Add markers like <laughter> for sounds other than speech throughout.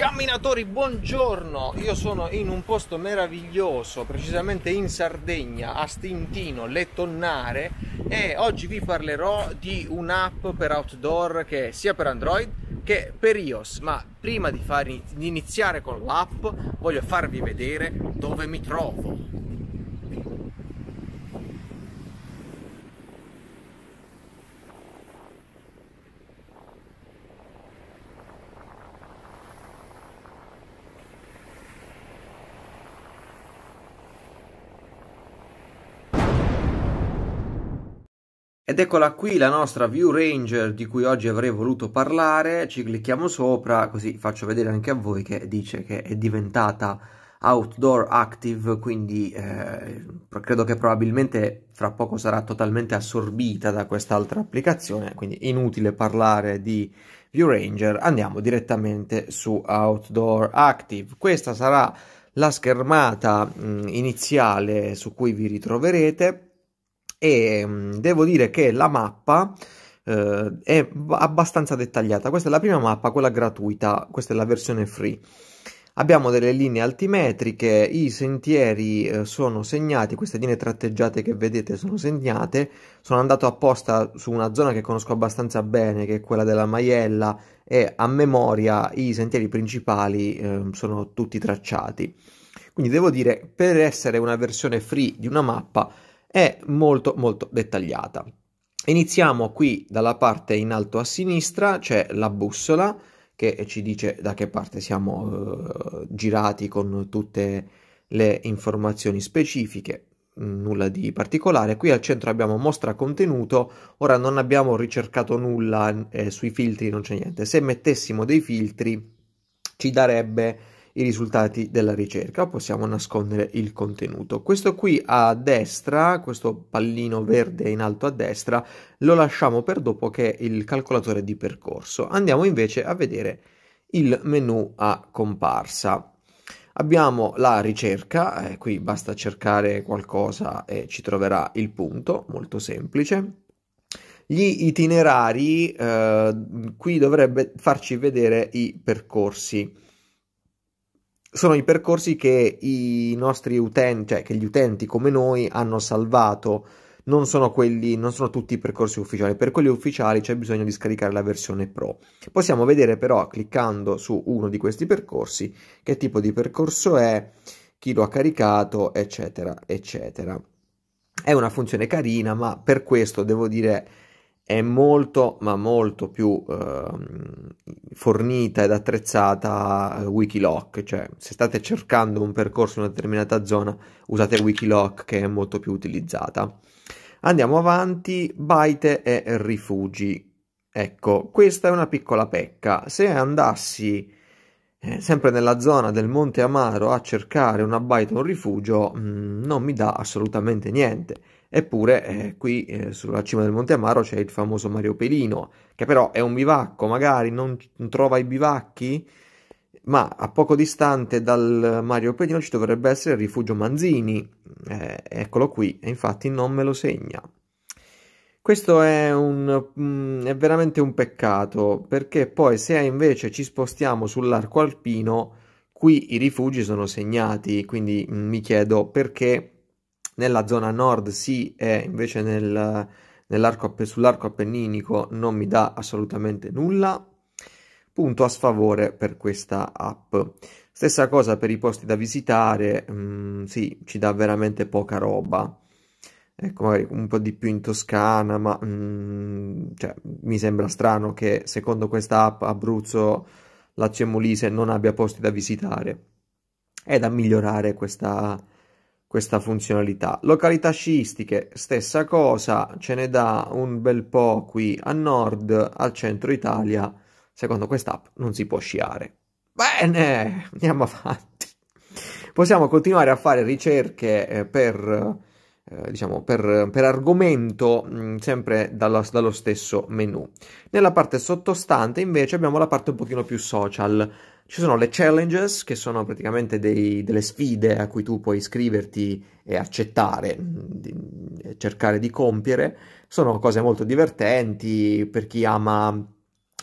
Camminatori, buongiorno! Io sono in un posto meraviglioso, precisamente in Sardegna, a Stintino, Le Tonnare, e oggi vi parlerò di un'app per outdoor che è sia per Android che per iOS. Ma prima di, far, di iniziare con l'app, voglio farvi vedere dove mi trovo. Ed eccola qui la nostra View Ranger di cui oggi avrei voluto parlare, ci clicchiamo sopra così faccio vedere anche a voi che dice che è diventata outdoor active, quindi eh, credo che probabilmente fra poco sarà totalmente assorbita da quest'altra applicazione, quindi inutile parlare di View Ranger, andiamo direttamente su outdoor active. Questa sarà la schermata mh, mm, iniziale su cui vi ritroverete e mm, devo dire che la mappa eh, è abbastanza dettagliata. Questa è la prima mappa, quella gratuita, questa è la versione free. Abbiamo delle linee altimetriche, i sentieri eh, sono segnati, queste linee tratteggiate che vedete sono segnate, sono andato apposta su una zona che conosco abbastanza bene, che è quella della Maiella, e a memoria i sentieri principali eh, sono tutti tracciati. Quindi devo dire, per essere una versione free di una mappa, è molto molto dettagliata. Iniziamo qui dalla parte in alto a sinistra, c'è la bussola che ci dice da che parte siamo eh, girati con tutte le informazioni specifiche, nulla di particolare. Qui al centro abbiamo mostra contenuto, ora non abbiamo ricercato nulla eh, sui filtri, non c'è niente. Se mettessimo dei filtri ci darebbe i risultati della ricerca, possiamo nascondere il contenuto. Questo qui a destra, questo pallino verde in alto a destra, lo lasciamo per dopo che è il calcolatore di percorso. Andiamo invece a vedere il menu a comparsa. Abbiamo la ricerca, eh, qui basta cercare qualcosa e ci troverà il punto, molto semplice. Gli itinerari, eh, qui dovrebbe farci vedere i percorsi sono i percorsi che i nostri utenti, cioè che gli utenti come noi hanno salvato. Non sono, quelli, non sono tutti i percorsi ufficiali, per quelli ufficiali c'è bisogno di scaricare la versione Pro. Possiamo vedere però cliccando su uno di questi percorsi che tipo di percorso è, chi lo ha caricato, eccetera, eccetera. È una funzione carina, ma per questo devo dire è molto ma molto più eh, fornita ed attrezzata Wikiloc, cioè se state cercando un percorso in una determinata zona usate Wikiloc che è molto più utilizzata. Andiamo avanti, Baite e Rifugi. Ecco, questa è una piccola pecca. Se andassi eh, sempre nella zona del Monte Amaro a cercare un abbaito, un rifugio, mh, mm, non mi dà assolutamente niente. Eppure eh, qui eh, sulla cima del Monte Amaro c'è il famoso Mario Pelino, che però è un bivacco, magari non, non trova i bivacchi, ma a poco distante dal Mario Pelino ci dovrebbe essere il rifugio Manzini. Eh, eccolo qui, e infatti non me lo segna. Questo è, un, mm, è veramente un peccato, perché poi se invece ci spostiamo sull'arco alpino, qui i rifugi sono segnati, quindi mm, mi chiedo perché nella zona nord sì e invece nel, sull'arco appenninico non mi dà assolutamente nulla. Punto a sfavore per questa app. Stessa cosa per i posti da visitare, mh, mm, sì, ci dà veramente poca roba ecco magari un po' di più in Toscana, ma mh, mm, cioè, mi sembra strano che secondo questa app Abruzzo, Lazio e Molise non abbia posti da visitare. È da migliorare questa, questa funzionalità. Località sciistiche, stessa cosa, ce ne dà un bel po' qui a nord, al centro Italia. Secondo quest'app non si può sciare. Bene, andiamo avanti. Possiamo continuare a fare ricerche eh, per eh, diciamo per, per argomento mh, mm, sempre dalla, dallo stesso menu. Nella parte sottostante invece abbiamo la parte un pochino più social. Ci sono le challenges che sono praticamente dei, delle sfide a cui tu puoi iscriverti e accettare, mm, di, cercare di compiere. Sono cose molto divertenti per chi ama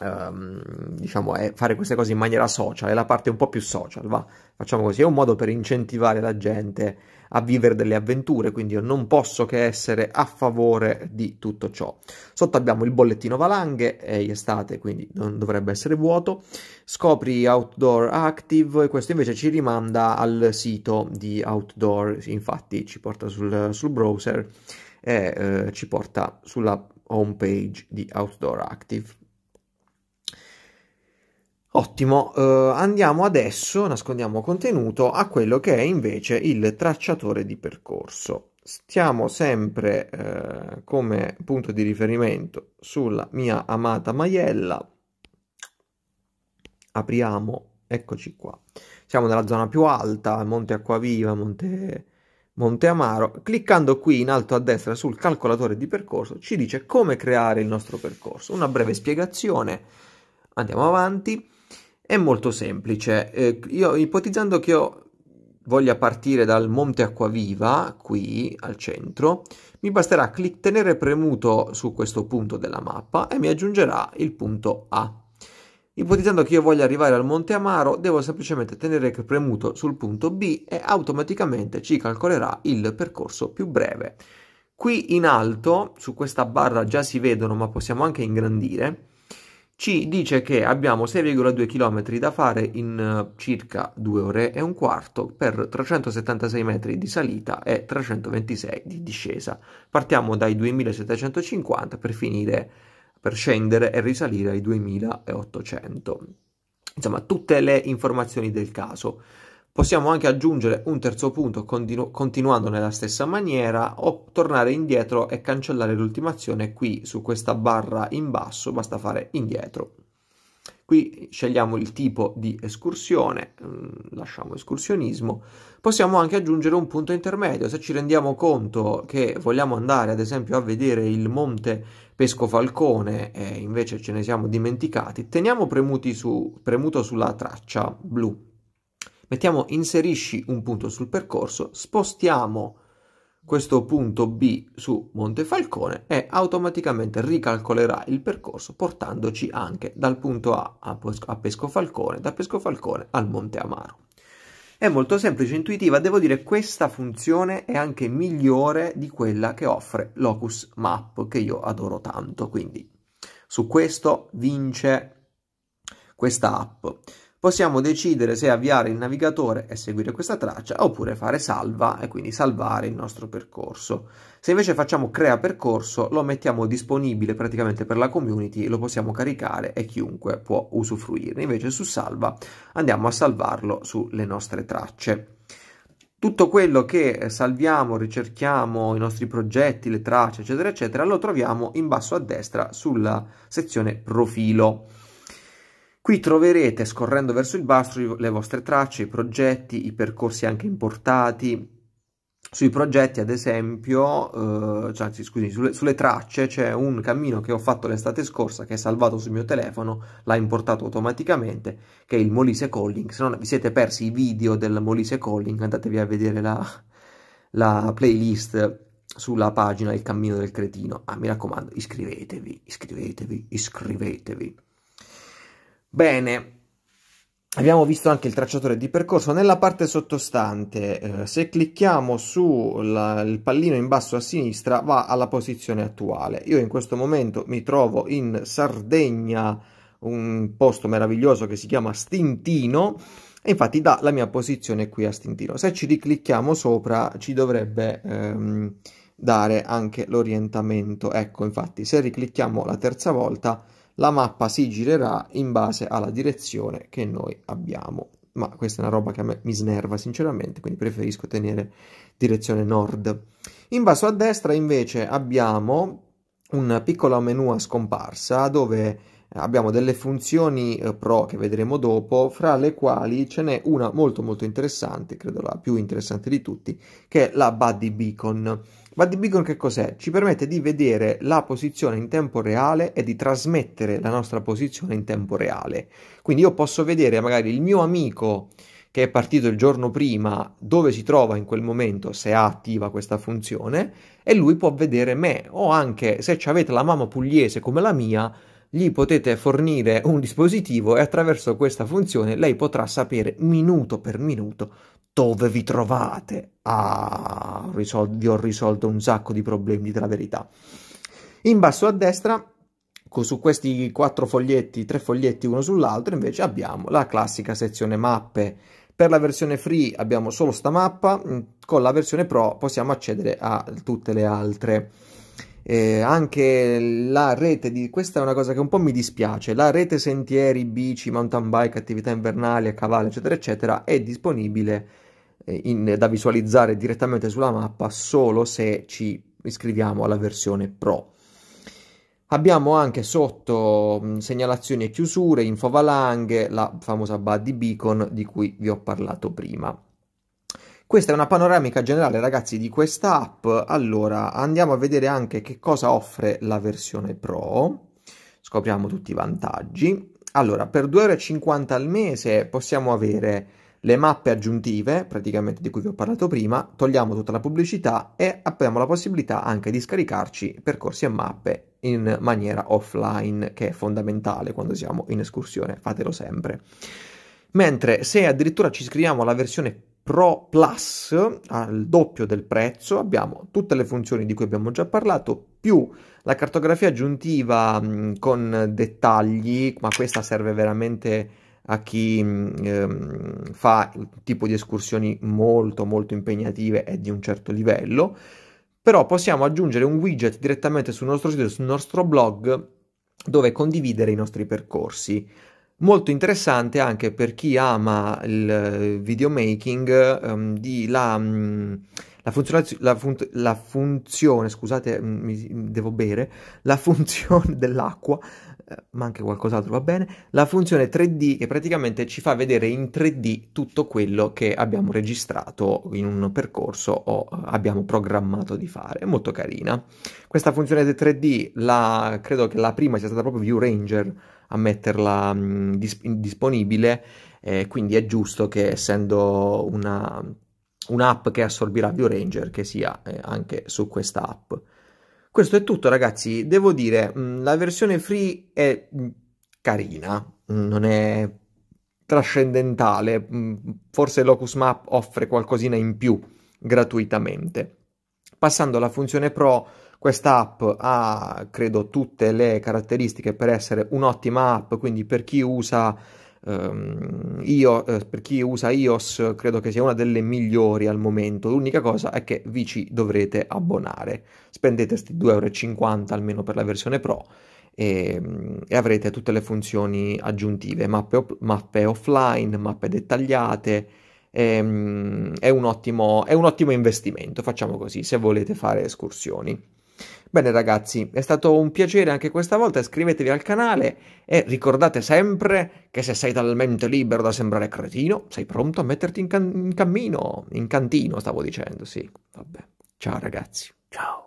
um, diciamo, è fare queste cose in maniera social, è la parte un po' più social, va? Facciamo così, è un modo per incentivare la gente a vivere delle avventure, quindi io non posso che essere a favore di tutto ciò. Sotto abbiamo il bollettino valanghe, è estate, quindi non dovrebbe essere vuoto. Scopri Outdoor Active e questo invece ci rimanda al sito di Outdoor, infatti ci porta sul, sul browser e eh, ci porta sulla home page di Outdoor Active. Ottimo, eh, andiamo adesso, nascondiamo contenuto, a quello che è invece il tracciatore di percorso. Stiamo sempre eh, come punto di riferimento sulla mia amata maiella. Apriamo, eccoci qua. Siamo nella zona più alta, Monte Acquaviva, Monte... Monte Amaro, cliccando qui in alto a destra sul calcolatore di percorso ci dice come creare il nostro percorso. Una breve spiegazione, andiamo avanti. È molto semplice. Eh, io ipotizzando che io voglia partire dal Monte Acquaviva, qui al centro, mi basterà clic- tenere premuto su questo punto della mappa e mi aggiungerà il punto A. Ipotizzando che io voglia arrivare al Monte Amaro, devo semplicemente tenere premuto sul punto B e automaticamente ci calcolerà il percorso più breve. Qui in alto, su questa barra già si vedono, ma possiamo anche ingrandire, ci dice che abbiamo 6,2 km da fare in eh, circa 2 ore e un quarto per 376 metri di salita e 326 di discesa. Partiamo dai 2750 per finire per scendere e risalire ai 2800. Insomma, tutte le informazioni del caso. Possiamo anche aggiungere un terzo punto continu- continuando nella stessa maniera o tornare indietro e cancellare l'ultimazione qui su questa barra in basso, basta fare indietro. Qui scegliamo il tipo di escursione, mm, lasciamo escursionismo, possiamo anche aggiungere un punto intermedio, se ci rendiamo conto che vogliamo andare ad esempio a vedere il monte Pesco Falcone e invece ce ne siamo dimenticati, teniamo su, premuto sulla traccia blu Mettiamo inserisci un punto sul percorso, spostiamo questo punto B su Montefalcone e automaticamente ricalcolerà il percorso portandoci anche dal punto A a Pescofalcone, da Pescofalcone al Monte Amaro. È molto semplice, e intuitiva, devo dire questa funzione è anche migliore di quella che offre Locus Map che io adoro tanto, quindi su questo vince questa app possiamo decidere se avviare il navigatore e seguire questa traccia oppure fare salva e quindi salvare il nostro percorso. Se invece facciamo crea percorso lo mettiamo disponibile praticamente per la community, lo possiamo caricare e chiunque può usufruirne. Invece su salva andiamo a salvarlo sulle nostre tracce. Tutto quello che eh, salviamo, ricerchiamo, i nostri progetti, le tracce, eccetera, eccetera, lo troviamo in basso a destra sulla sezione profilo. Qui troverete, scorrendo verso il basso, le vostre tracce, i progetti, i percorsi anche importati. Sui progetti, ad esempio, eh, cioè, scusi, sulle, sulle tracce c'è un cammino che ho fatto l'estate scorsa, che è salvato sul mio telefono, l'ha importato automaticamente, che è il Molise Calling. Se non vi siete persi i video del Molise Calling, andatevi a vedere la, la playlist sulla pagina Il cammino del cretino. Ah, mi raccomando, iscrivetevi, iscrivetevi, iscrivetevi. Bene, Abbiamo visto anche il tracciatore di percorso. Nella parte sottostante, eh, se clicchiamo sul pallino in basso a sinistra, va alla posizione attuale. Io in questo momento mi trovo in Sardegna, un posto meraviglioso che si chiama Stintino, e infatti dà la mia posizione qui a Stintino. Se ci riclicchiamo sopra, ci dovrebbe... Ehm, dare anche l'orientamento ecco infatti se riclicchiamo la terza volta la mappa si girerà in base alla direzione che noi abbiamo. Ma questa è una roba che a me mi snerva sinceramente, quindi preferisco tenere direzione nord. In basso a destra invece abbiamo un piccolo menu a scomparsa dove abbiamo delle funzioni eh, pro che vedremo dopo, fra le quali ce n'è una molto molto interessante, credo la più interessante di tutti, che è la body Beacon. Ma VADBeacon che cos'è? Ci permette di vedere la posizione in tempo reale e di trasmettere la nostra posizione in tempo reale. Quindi io posso vedere magari il mio amico che è partito il giorno prima dove si trova in quel momento se ha attiva questa funzione e lui può vedere me o anche se avete la mamma pugliese come la mia gli potete fornire un dispositivo e attraverso questa funzione lei potrà sapere minuto per minuto dove vi trovate? Ah, risol- vi ho risolto un sacco di problemi della verità. In basso a destra, su questi quattro foglietti, tre foglietti uno sull'altro, invece abbiamo la classica sezione mappe. Per la versione free abbiamo solo sta mappa, mm, con la versione pro possiamo accedere a tutte le altre. Eh, anche la rete di questa è una cosa che un po' mi dispiace la rete sentieri bici mountain bike attività invernali a cavallo eccetera eccetera è disponibile eh, in, da visualizzare direttamente sulla mappa solo se ci iscriviamo alla versione Pro. Abbiamo anche sotto mm, segnalazioni e chiusure, info valanghe, la famosa buddy beacon di cui vi ho parlato prima. Questa è una panoramica generale ragazzi di questa app, allora andiamo a vedere anche che cosa offre la versione Pro, scopriamo tutti i vantaggi. Allora, per 2,50€ al mese possiamo avere le mappe aggiuntive, praticamente di cui vi ho parlato prima, togliamo tutta la pubblicità e abbiamo la possibilità anche di scaricarci percorsi e mappe in maniera offline, che è fondamentale quando siamo in escursione, fatelo sempre. Mentre se addirittura ci iscriviamo alla versione Pro Plus al doppio del prezzo, abbiamo tutte le funzioni di cui abbiamo già parlato, più la cartografia aggiuntiva con dettagli, ma questa serve veramente a chi mm, ehm, fa un tipo di escursioni molto molto impegnative e di un certo livello, però possiamo aggiungere un widget direttamente sul nostro sito, sul nostro blog, dove condividere i nostri percorsi. Molto interessante anche per chi ama il videomaking ehm, di la... Mh, mm, la, funzionaz- la, fun- la funzione, scusate, mm, mi devo bere, la <laughs> funzione dell'acqua ma anche qualcos'altro va bene, la funzione 3D che praticamente ci fa vedere in 3D tutto quello che abbiamo registrato in un percorso o eh, abbiamo programmato di fare, è molto carina. Questa funzione 3D, la, credo che la prima sia stata proprio ViewRanger a metterla mh, mm, dis- disponibile, eh, quindi è giusto che essendo una, un'app che assorbirà ViewRanger che sia eh, anche su questa app. Questo è tutto ragazzi, devo dire, mm, la versione free è mm, carina, mm, non è trascendentale, forse Locus Map offre qualcosina in più gratuitamente. Passando alla funzione Pro, questa app ha credo tutte le caratteristiche per essere un'ottima app, quindi per chi usa Um, io, eh, per chi usa iOS, credo che sia una delle migliori al momento. L'unica cosa è che vi ci dovrete abbonare. Spendete questi 2,50 almeno per la versione Pro e, ehm, e avrete tutte le funzioni aggiuntive, mappe, op- mappe offline, mappe dettagliate. Ehm, è, un ottimo, è un ottimo investimento, facciamo così, se volete fare escursioni. Bene ragazzi, è stato un piacere anche questa volta, iscrivetevi al canale e ricordate sempre che se sei talmente libero da sembrare cretino, sei pronto a metterti in, can- in cammino, in cantino stavo dicendo, sì, vabbè. Ciao ragazzi, ciao.